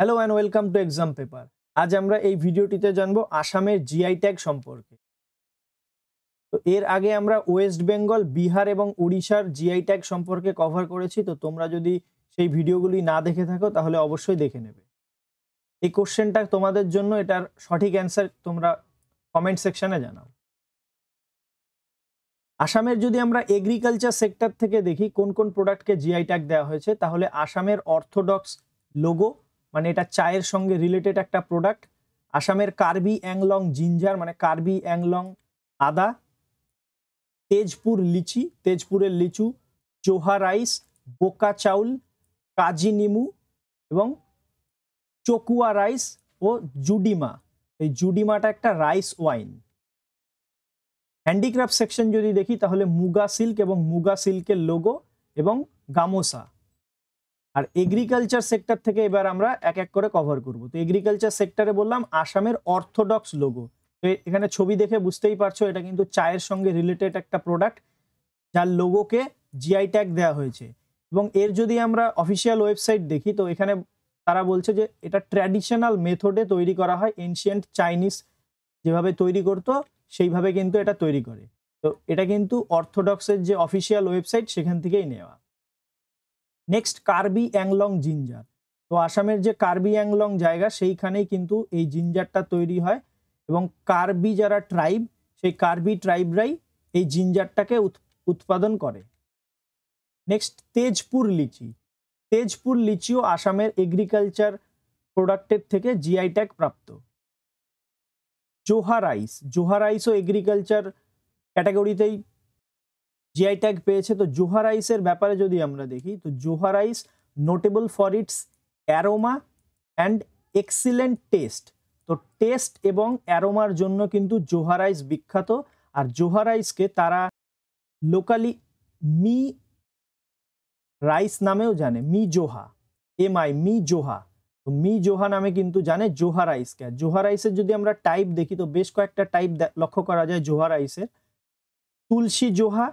hello and welcome to exam paper আজ আমরা এই ভিডিওটিতে জানব আসামের জিআই ট্যাগ সম্পর্কে তো এর আগে আমরা ওয়েস্ট বেঙ্গল বিহার এবং উড়িষ্যার জিআই ট্যাগ সম্পর্কে কভার করেছি তো তোমরা যদি সেই ভিডিওগুলি না দেখে থাকো তাহলে অবশ্যই দেখে নেবে এই কোশ্চেনটা তোমাদের জন্য এটার সঠিক অ্যান্সার তোমরা কমেন্ট সেকশানে জানাও আসামের যদি আমরা এগ্রিকালচার সেক্টর থেকে দেখি কোন কোন প্রোডাক্টকে জিআই ট্যাগ দেওয়া হয়েছে তাহলে আসামের অর্থোডক্স লোগো মানে এটা চায়ের সঙ্গে রিলেটেড একটা প্রোডাক্ট আসামের কার্বি অ্যাংলং জিঞ্জার মানে কার্বি অ্যাংলং আদা তেজপুর লিচি তেজপুরের লিচু চোহা রাইস বোকা চাউল কাজি নিমু এবং চকুয়া রাইস ও জুডিমা এই জুডিমাটা একটা রাইস ওয়াইন হ্যান্ডিক্রাফট সেকশন যদি দেখি তাহলে মুগা সিল্ক এবং মুগা সিল্কের লোগো এবং গামোসা আর এগ্রিকালচার সেক্টর থেকে এবার আমরা এক এক করে কভার করব তো এগ্রিকালচার সেক্টরে বললাম আসামের অর্থোডক্স লোগো তো এখানে ছবি দেখে বুঝতেই পারছো এটা কিন্তু চায়ের সঙ্গে রিলেটেড একটা প্রোডাক্ট যার লোগোকে জিআই ট্যাগ দেওয়া হয়েছে এবং এর যদি আমরা অফিসিয়াল ওয়েবসাইট দেখি তো এখানে তারা বলছে যে এটা ট্র্যাডিশনাল মেথডে তৈরি করা হয় এনশিয়েন্ট চাইনিজ যেভাবে তৈরি করতো সেইভাবে কিন্তু এটা তৈরি করে তো এটা কিন্তু অর্থোডক্সের যে অফিসিয়াল ওয়েবসাইট সেখান থেকেই নেওয়া নেক্সট কার্বি অ্যাংলং জিঞ্জার তো আসামের যে কার্বি অ্যাংলং জায়গা সেইখানেই কিন্তু এই জিঞ্জারটা তৈরি হয় এবং কার্বি যারা ট্রাইব সেই কার্বি ট্রাইবরাই এই জিঞ্জারটাকে উৎপাদন করে নেক্সট তেজপুর লিচি তেজপুর লিচিও আসামের এগ্রিকালচার প্রোডাক্টের থেকে জিআই ট্যাগ প্রাপ্ত জোহা রাইস জোহা রাইসও এগ্রিকালচার ক্যাটাগরিতেই जीआई टैग পেয়েছে তো জোহরাইসের ব্যাপারে যদি আমরা দেখি তো জোহরাইস নোটকেবল for its aroma and excellent taste তো টেস্ট এবং অ্যারোমার জন্য কিন্তু জোহরাইস বিখ্যাত আর জোহরাইস কে তারা লোকালি মি রাইস নামেও জানে মিজোহা এম আই মিজোহা তো মিজোহা নামে কিন্তু জানে জোহরাইস কে জোহরাইসের যদি আমরা টাইপ দেখি তো বেশ কয়েকটা টাইপ লক্ষ্য করা যায় জোহরাইসের তুলসি জোহা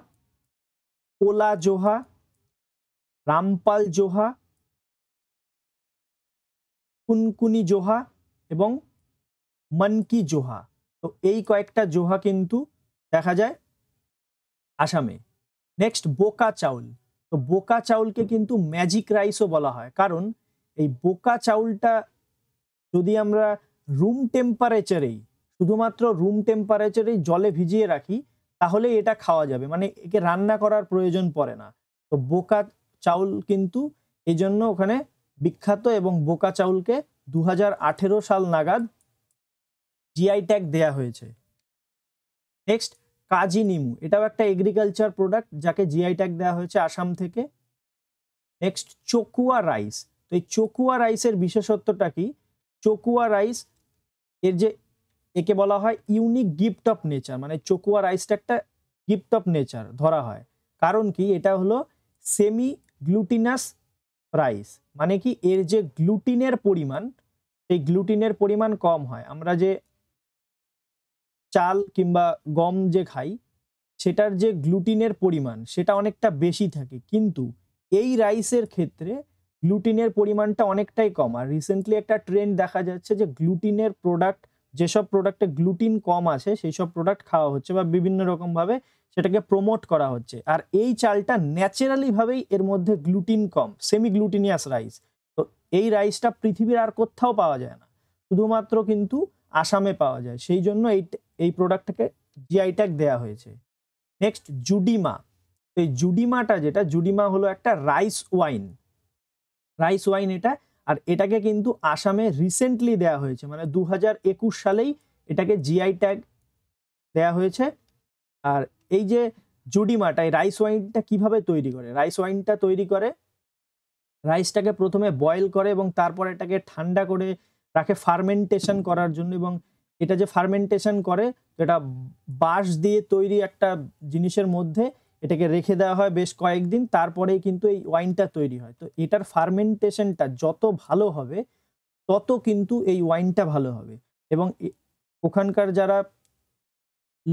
কোলা জোহা রামপাল জোহা কুনকুনি জোহা এবং মনকি জোহা তো এই কয়েকটা জোহা কিন্তু দেখা যায় আসামে নেক্সট বোকা চাউল তো বোকা চাউলকে কিন্তু ম্যাজিক রাইসও বলা হয় কারণ এই বোকা চাউলটা যদি আমরা রুম টেম্পারেচারেই শুধুমাত্র রুম টেম্পারেচারেই জলে ভিজিয়ে রাখি তাহলে এটা খাওয়া যাবে মানে একে রান্না করার প্রয়োজন পড়ে না তো বোকা চাউল কিন্তু এই জন্য ওখানে বিখ্যাত এবং বোকা চাউলকে দু সাল নাগাদ জিআই ট্যাগ দেয়া হয়েছে নেক্সট কাজি নিমু এটাও একটা এগ্রিকালচার প্রোডাক্ট যাকে জিআই ট্যাগ দেওয়া হয়েছে আসাম থেকে নেক্সট চকুয়া রাইস তো এই চকুয়া রাইসের বিশেষত্বটা কি চকুয়া রাইস এর যে একে বলা হয় ইউনিক গিফট অফ নেচার মানে চকুয়া রাইসটা একটা গিফট অফ নেচার ধরা হয় কারণ কি এটা হলো সেমি গ্লুটিনাস রাইস মানে কি এর যে গ্লুটিনের পরিমাণ সেই গ্লুটিনের পরিমাণ কম হয় আমরা যে চাল কিংবা গম যে খাই সেটার যে গ্লুটিনের পরিমাণ সেটা অনেকটা বেশি থাকে কিন্তু এই রাইসের ক্ষেত্রে গ্লুটিনের পরিমাণটা অনেকটাই কম আর রিসেন্টলি একটা ট্রেন্ড দেখা যাচ্ছে যে গ্লুটিনের প্রোডাক্ট যেসব প্রোডাক্টে গ্লুটিন কম আছে সেই সব প্রোডাক্ট খাওয়া হচ্ছে বা বিভিন্ন রকমভাবে সেটাকে প্রমোট করা হচ্ছে আর এই চালটা ন্যাচারালিভাবেই এর মধ্যে গ্লুটিন কম সেমি গ্লুটিনিয়াস রাইস তো এই রাইসটা পৃথিবীর আর কোথাও পাওয়া যায় না শুধুমাত্র কিন্তু আসামে পাওয়া যায় সেই জন্য এই এই প্রোডাক্টটাকে জিআই ট্যাগ দেওয়া হয়েছে নেক্সট জুডিমা এই জুডিমাটা যেটা জুডিমা হলো একটা রাইস ওয়াইন রাইস ওয়াইন এটা আর এটাকে কিন্তু আসামে রিসেন্টলি দেয়া হয়েছে মানে দু সালেই এটাকে জিআই ট্যাগ দেয়া হয়েছে আর এই যে জুডিমাটা এই রাইস ওয়াইনটা কিভাবে তৈরি করে রাইস ওয়াইনটা তৈরি করে রাইসটাকে প্রথমে বয়েল করে এবং তারপর এটাকে ঠান্ডা করে রাখে ফার্মেন্টেশন করার জন্য এবং এটা যে ফার্মেন্টেশন করে এটা বাঁশ দিয়ে তৈরি একটা জিনিসের মধ্যে এটাকে রেখে দেওয়া হয় বেশ কয়েকদিন তারপরেই কিন্তু এই ওয়াইনটা তৈরি হয় তো এটার ফার্মেন্টেশনটা যত ভালো হবে তত কিন্তু এই ওয়াইনটা ভালো হবে এবং ওখানকার যারা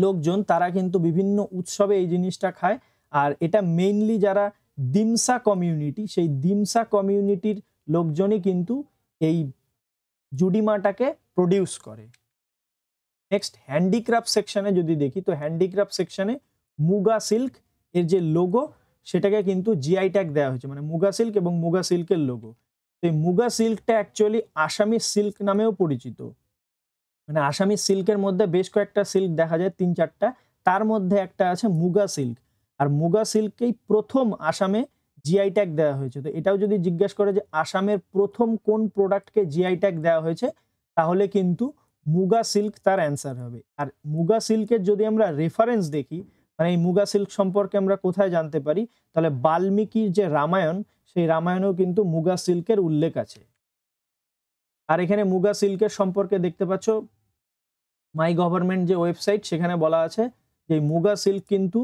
লোকজন তারা কিন্তু বিভিন্ন উৎসবে এই জিনিসটা খায় আর এটা মেইনলি যারা দিমসা কমিউনিটি সেই দিমসা কমিউনিটির লোকজনই কিন্তু এই জুডিমাটাকে প্রডিউস করে নেক্সট হ্যান্ডিক্রাফট সেকশানে যদি দেখি তো হ্যান্ডিক্রাফট সেকশানে মুগা সিল্ক এর যে লোগো সেটাকে কিন্তু জিআই ট্যাগ দেওয়া হয়েছে মানে মুগা সিল্ক এবং মুগা সিল্কের লোগো তো এই মুগা সিল্কটা অ্যাকচুয়ালি আসামি সিল্ক নামেও পরিচিত মানে আসামি সিল্কের মধ্যে বেশ কয়েকটা সিল্ক দেখা যায় তিন চারটা তার মধ্যে একটা আছে মুগা সিল্ক আর মুগা সিল্ককেই প্রথম আসামে জিআই ট্যাগ দেওয়া হয়েছে তো এটাও যদি জিজ্ঞেস করে যে আসামের প্রথম কোন প্রোডাক্টকে জিআই ট্যাগ দেওয়া হয়েছে তাহলে কিন্তু মুগা সিল্ক তার অ্যান্সার হবে আর মুগা সিল্কের যদি আমরা রেফারেন্স দেখি মানে এই মুগা সিল্ক সম্পর্কে আমরা কোথায় জানতে পারি তাহলে বাল্মীকির যে রামায়ণ সেই রামায়ণেও কিন্তু মুগা সিল্কের উল্লেখ আছে আর এখানে মুগা সিল্কের সম্পর্কে দেখতে পাচ্ছ মাই গভর্নমেন্ট যে ওয়েবসাইট সেখানে বলা আছে যে মুগা সিল্ক কিন্তু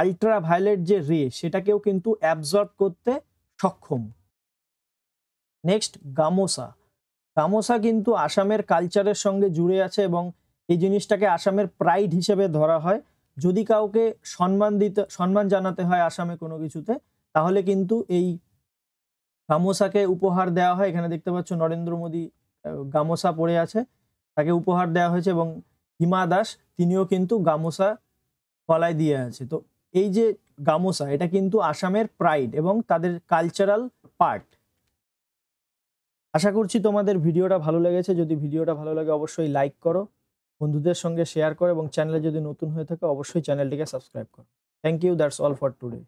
আলট্রা ভায়োলেট যে রে সেটাকেও কিন্তু অ্যাবজর্ব করতে সক্ষম নেক্সট গামোসা গামোসা কিন্তু আসামের কালচারের সঙ্গে জুড়ে আছে এবং এই জিনিসটাকে আসামের প্রাইড হিসেবে ধরা হয় যদি কাউকে সম্মান দিতে সম্মান জানাতে হয় আসামে কোনো কিছুতে তাহলে কিন্তু এই গামোসাকে উপহার দেওয়া হয় এখানে দেখতে পাচ্ছ নরেন্দ্র মোদী গামোসা পরে আছে তাকে উপহার দেওয়া হয়েছে এবং হিমা দাস তিনিও কিন্তু গামোসা গলায় দিয়ে আছে তো এই যে গামোসা এটা কিন্তু আসামের প্রাইড এবং তাদের কালচারাল পার্ট আশা করছি তোমাদের ভিডিওটা ভালো লেগেছে যদি ভিডিওটা ভালো লাগে অবশ্যই লাইক করো বন্ধুদের সঙ্গে শেয়ার করো এবং চ্যানেলে যদি নতুন হয়ে থাকে অবশ্যই চ্যানেলটিকে সাবস্ক্রাইব করো thank you that's all for today